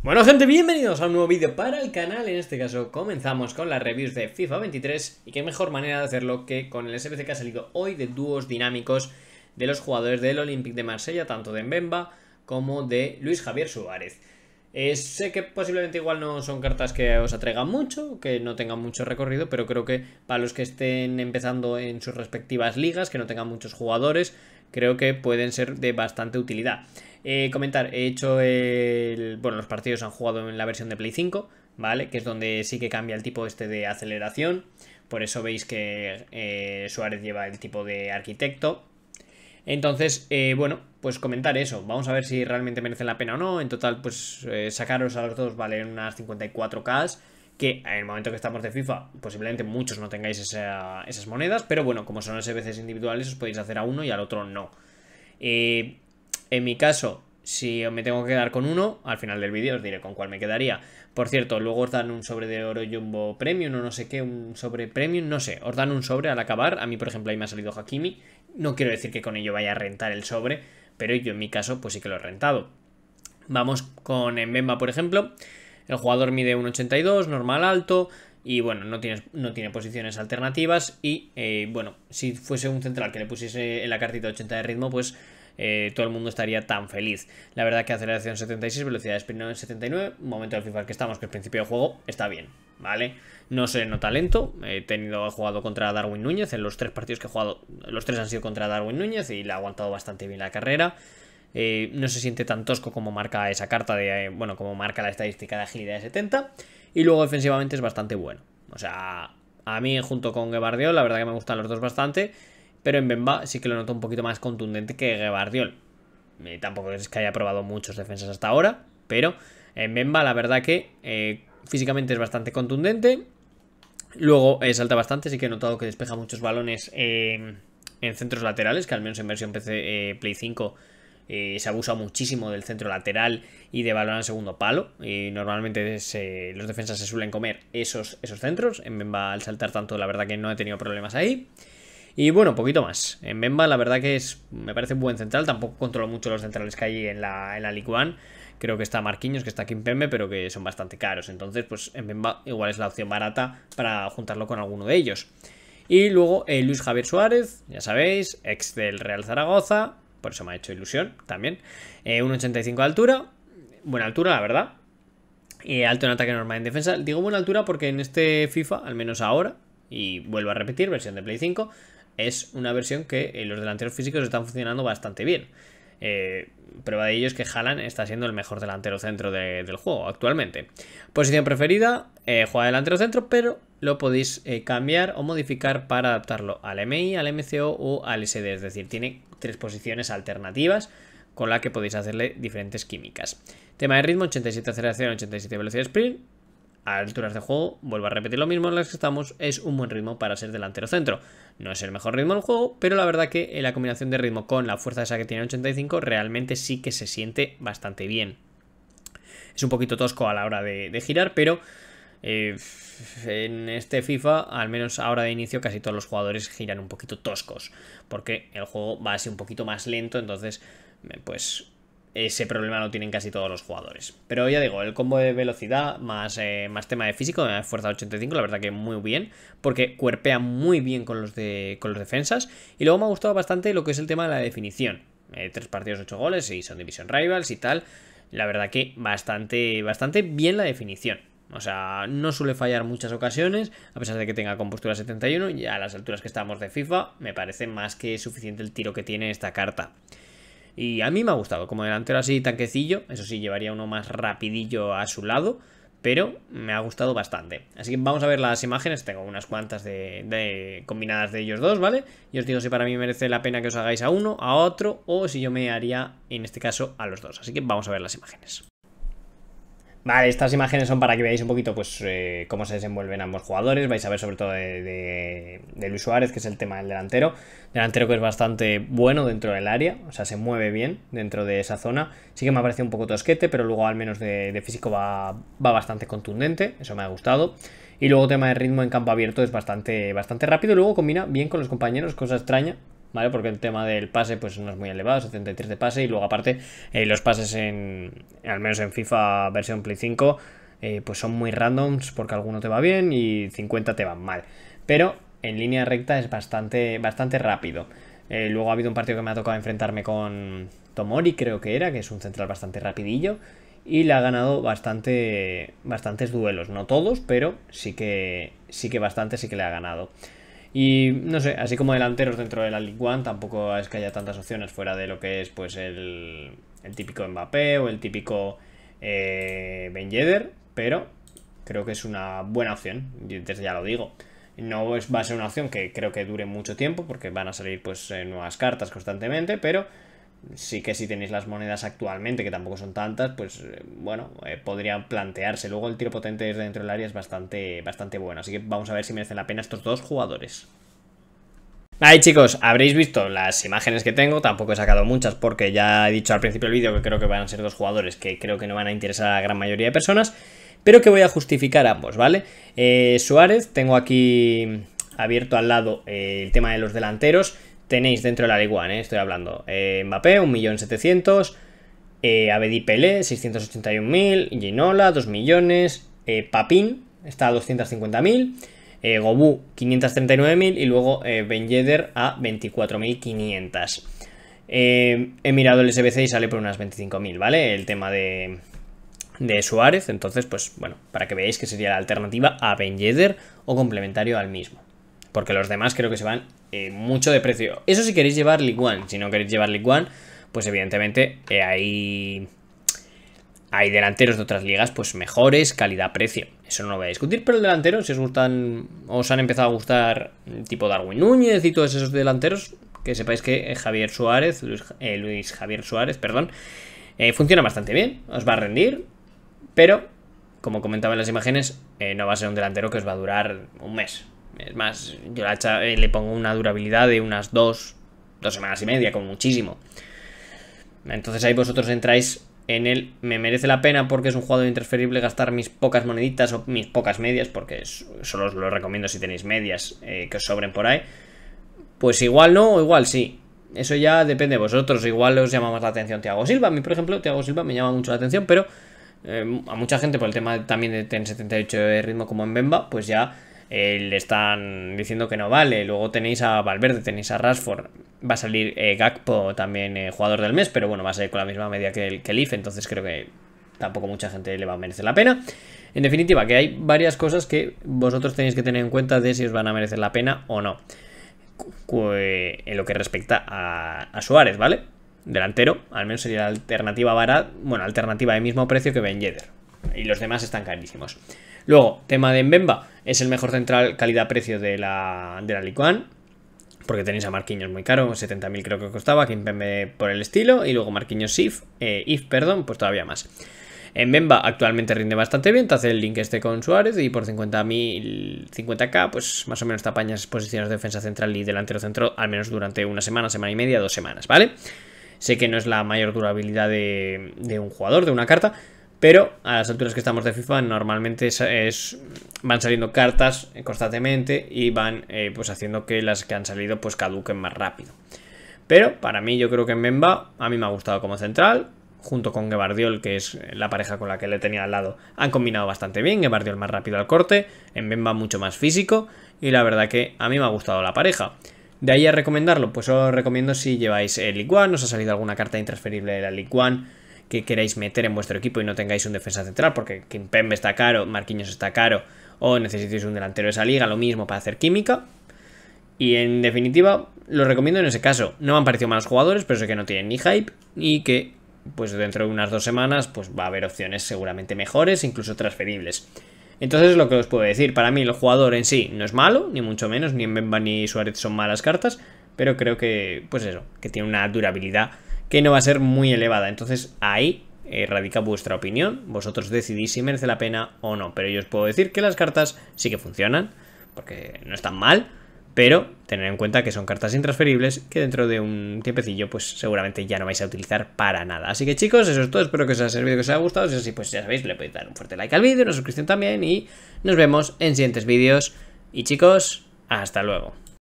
Bueno gente, bienvenidos a un nuevo vídeo para el canal, en este caso comenzamos con las reviews de FIFA 23 y qué mejor manera de hacerlo que con el SBC que ha salido hoy de dúos dinámicos de los jugadores del Olympique de Marsella, tanto de Mbemba como de Luis Javier Suárez. Eh, sé que posiblemente igual no son cartas que os atraigan mucho, que no tengan mucho recorrido, pero creo que para los que estén empezando en sus respectivas ligas, que no tengan muchos jugadores, creo que pueden ser de bastante utilidad. Eh, comentar, he hecho el... Bueno, los partidos han jugado en la versión de Play 5, ¿vale? Que es donde sí que cambia el tipo este de aceleración. Por eso veis que eh, Suárez lleva el tipo de arquitecto. Entonces, eh, bueno, pues comentar eso. Vamos a ver si realmente merece la pena o no. En total, pues sacaros a los dos vale unas 54K. Que en el momento que estamos de FIFA, posiblemente muchos no tengáis esas monedas. Pero bueno, como son SBCs veces individuales, os podéis hacer a uno y al otro no. Eh, en mi caso, si me tengo que quedar con uno, al final del vídeo os diré con cuál me quedaría. Por cierto, luego os dan un sobre de oro jumbo premium o no sé qué, un sobre premium, no sé. Os dan un sobre al acabar. A mí, por ejemplo, ahí me ha salido Hakimi. No quiero decir que con ello vaya a rentar el sobre, pero yo en mi caso pues sí que lo he rentado. Vamos con Mbemba, por ejemplo. El jugador mide un 1,82, normal alto, y bueno, no tiene, no tiene posiciones alternativas. Y eh, bueno, si fuese un central que le pusiese en la cartita 80 de ritmo, pues eh, todo el mundo estaría tan feliz. La verdad que aceleración 76, velocidad de sprint 79, momento del FIFA que estamos, que el principio de juego, está bien, ¿vale? No se nota lento, he tenido, jugado contra Darwin Núñez, en los tres partidos que he jugado, los tres han sido contra Darwin Núñez y le ha aguantado bastante bien la carrera. Eh, no se siente tan tosco como marca esa carta de, eh, bueno, como marca la estadística de agilidad de 70. Y luego defensivamente es bastante bueno. O sea, a mí junto con Guevardeo, la verdad que me gustan los dos bastante pero en Bemba sí que lo noto un poquito más contundente que Gebardiol. Eh, tampoco es que haya probado muchos defensas hasta ahora, pero en Bemba la verdad que eh, físicamente es bastante contundente. Luego eh, salta bastante, sí que he notado que despeja muchos balones em, en centros laterales, que al menos en versión PC, Play 5 se abusa muchísimo del centro lateral y de balón al segundo palo. Y normalmente los defensas se suelen comer esos, esos centros. En Bemba al saltar tanto, la verdad que no he tenido problemas ahí. Y bueno, poquito más. En Bemba la verdad que es, me parece un buen central. Tampoco controlo mucho los centrales que hay en la, en la Creo que está Marquinhos, que está Pembe pero que son bastante caros. Entonces, pues en Bemba igual es la opción barata para juntarlo con alguno de ellos. Y luego eh, Luis Javier Suárez, ya sabéis, ex del Real Zaragoza. Por eso me ha hecho ilusión también. Eh, 1,85 de altura. Buena altura, la verdad. y eh, alto en ataque, normal en defensa. Digo buena altura porque en este FIFA, al menos ahora, y vuelvo a repetir, versión de Play 5, es una versión que eh, los delanteros físicos están funcionando bastante bien. Eh, prueba de ello es que Haaland está siendo el mejor delantero centro del juego actualmente. Posición preferida, eh, juega delantero centro, pero lo podéis cambiar o modificar para adaptarlo al MI, al MCO o al SD. Es decir, tiene tres posiciones alternativas con la que podéis hacerle diferentes químicas. Tema de ritmo, 87 aceleración, 87 velocidad sprint, a alturas de juego, vuelvo a repetir lo mismo en las que estamos, es un buen ritmo para ser delantero centro. No es el mejor ritmo del juego, pero la verdad que eh, la combinación de ritmo con la fuerza esa que tiene 85 realmente sí que se siente bastante bien. Es un poquito tosco a la hora de, girar, pero eh, en este FIFA, al menos ahora de inicio, casi todos los jugadores giran un poquito toscos, porque el juego va a ser un poquito más lento, entonces eh, pues ese problema lo tienen casi todos los jugadores. Pero ya digo, el combo de velocidad más, eh, más tema de físico, de eh, fuerza 85, la verdad que muy bien, porque cuerpea muy bien con los, con los defensas. Y luego me ha gustado bastante lo que es el tema de la definición. Eh, tres partidos, ocho goles, y son Division Rivals y tal. La verdad que bastante, bastante bien la definición. O sea, no suele fallar muchas ocasiones, a pesar de que tenga compostura 71, y a las alturas que estamos de FIFA, me parece más que suficiente el tiro que tiene esta carta. Y a mí me ha gustado, como delantero así tanquecillo, eso sí, llevaría uno más rapidillo a su lado, pero me ha gustado bastante. Así que vamos a ver las imágenes, tengo unas cuantas de, combinadas de ellos dos, ¿vale? Y os digo si para mí merece la pena que os hagáis a uno, a otro, o si yo me haría, en este caso, a los dos. Así que vamos a ver las imágenes. Vale, estas imágenes son para que veáis un poquito pues eh, cómo se desenvuelven ambos jugadores. Vais a ver sobre todo de, Luis Suárez, que es el tema del delantero. Delantero que es bastante bueno dentro del área, o sea, se mueve bien dentro de esa zona. Sí que me ha parecido un poco tosquete, pero luego al menos de, físico va, bastante contundente, eso me ha gustado. Y luego tema de ritmo en campo abierto es bastante, bastante rápido. Luego combina bien con los compañeros, cosa extraña, porque el tema del pase pues no es muy elevado, 73 de pase y luego aparte eh, los pases en, al menos en FIFA versión Play 5, eh, pues son muy randoms porque alguno te va bien y 50 te van mal. Pero en línea recta es bastante, bastante rápido. Eh, luego ha habido un partido que me ha tocado enfrentarme con Tomori, creo que era, que es un central bastante rapidillo. Y le ha ganado bastante, bastantes duelos, no todos, pero sí que, sí que bastante, sí que le ha ganado. Y no sé, así como delanteros dentro de la League One, tampoco es que haya tantas opciones fuera de lo que es pues el, típico Mbappé o el típico eh, Ben Yedder, pero creo que es una buena opción, desde ya lo digo. No va a ser una opción que creo que dure mucho tiempo porque van a salir pues eh, nuevas cartas constantemente, pero sí que si tenéis las monedas actualmente, que tampoco son tantas, pues eh, bueno, eh, podría plantearse. Luego el tiro potente desde dentro del área es bastante, bastante bueno, así que vamos a ver si merecen la pena estos dos jugadores. Ahí chicos, habréis visto las imágenes que tengo, tampoco he sacado muchas porque ya he dicho al principio del vídeo que creo que van a ser dos jugadores que creo que no van a interesar a la gran mayoría de personas, pero que voy a justificar ambos, ¿vale? Eh, Suárez, tengo aquí abierto al lado el tema de los delanteros, tenéis dentro de la Ligue 1, ¿eh? estoy hablando. Eh, Mbappé, 1.700.000. Eh, Pelé, 681.000. Ginola, 2 millones. Eh, Papín, está a 250.000. Eh, Gobu, 539.000. Y luego Ben Yedder a 24.500. he mirado el SBC y sale por unas 25.000, ¿vale? El tema de, de Suárez. Entonces, pues bueno, para que veáis que sería la alternativa a Ben Yedder o complementario al mismo. Porque los demás creo que se van eh, mucho de precio. Eso si queréis llevar League One. Si no queréis llevar League One, pues evidentemente eh, hay... Hay delanteros de otras ligas, pues mejores, calidad-precio. Eso no lo voy a discutir, pero el delantero, si os gustan, os han empezado a gustar tipo Darwin Núñez y todos esos delanteros, que sepáis que eh, Javier Suárez, Luis, Luis Javier Suárez, perdón, funciona bastante bien, os va a rendir, pero, como comentaba en las imágenes, no va a ser un delantero que os va a durar un mes. Es más, yo eh, le pongo una durabilidad de unas dos, dos semanas y media, como muchísimo. Entonces ahí vosotros entráis en el... Me merece la pena porque es un jugador interferible gastar mis pocas moneditas o mis pocas medias, porque solo os lo recomiendo si tenéis medias eh, que os sobren por ahí. Pues igual no, o igual sí. Eso ya depende de vosotros. Igual os llama más la atención Tiago Silva. A mí, por ejemplo, Tiago Silva me llama mucho la atención, pero eh, a mucha gente por el tema también de tener 78 de ritmo como en Bemba, pues ya eh, le están diciendo que no vale. Luego tenéis a Valverde, tenéis a Rashford. Va a salir eh, Gakpo también eh, jugador del mes, pero bueno, va a ser con la misma media que el, que entonces creo que tampoco mucha gente le va a merecer la pena. En definitiva, que hay varias cosas que vosotros tenéis que tener en cuenta de si os van a merecer la pena o no. En lo que respecta a, Suárez, ¿vale? Delantero, al menos sería la alternativa barata, bueno, alternativa de mismo precio que Ben Yedder. Y los demás están carísimos. Luego, tema de Mbemba. Es el mejor central calidad-precio de la, de la Porque tenéis a Marquinhos muy caro, 70.000 creo que costaba, Kimpembe por el estilo, y luego Marquinhos If, eh, If perdón, pues todavía más. En Bemba actualmente rinde bastante bien, te hace el link este con Suárez y por 50.000, 50k, pues más o menos te apañas posiciones de defensa central y delantero centro, al menos durante una semana, semana y media, dos semanas, ¿vale? Sé que no es la mayor durabilidad de, de un jugador, de una carta, pero a las alturas que estamos de FIFA normalmente van saliendo cartas constantemente y van eh, pues haciendo que las que han salido pues caduquen más rápido. Pero para mí yo creo que en Memba a mí me ha gustado como central, junto con Gebardiol, que es la pareja con la que le tenía al lado, han combinado bastante bien. Gebardiol más rápido al corte, en Bemba mucho más físico. Y la verdad que a mí me ha gustado la pareja. De ahí a recomendarlo, pues os recomiendo si lleváis el Liguan, os ha salido alguna carta intransferible de la que queráis meter en vuestro equipo y no tengáis un defensa central, porque Kimpembe está caro, Marquinhos está caro, o necesitáis un delantero de esa liga, lo mismo para hacer química. Y en definitiva, lo recomiendo en ese caso. No me han parecido malos jugadores, pero sé que no tienen ni hype y que pues dentro de unas dos semanas pues va a haber opciones seguramente mejores, incluso transferibles. Entonces lo que os puedo decir, para mí el jugador en sí no es malo, ni mucho menos, ni en Bemba ni Suárez son malas cartas, pero creo que pues eso, que tiene una durabilidad que no va a ser muy elevada. Entonces ahí eh, radica vuestra opinión, vosotros decidís si merece la pena o no. Pero yo os puedo decir que las cartas sí que funcionan, porque no están mal, pero tener en cuenta que son cartas intransferibles que dentro de un tiempecillo pues seguramente ya no vais a utilizar para nada. Así que chicos, eso es todo, espero que os haya servido, que os haya gustado, si es así pues ya sabéis, le podéis dar un fuerte like al vídeo, una suscripción también y nos vemos en siguientes vídeos y chicos, hasta luego.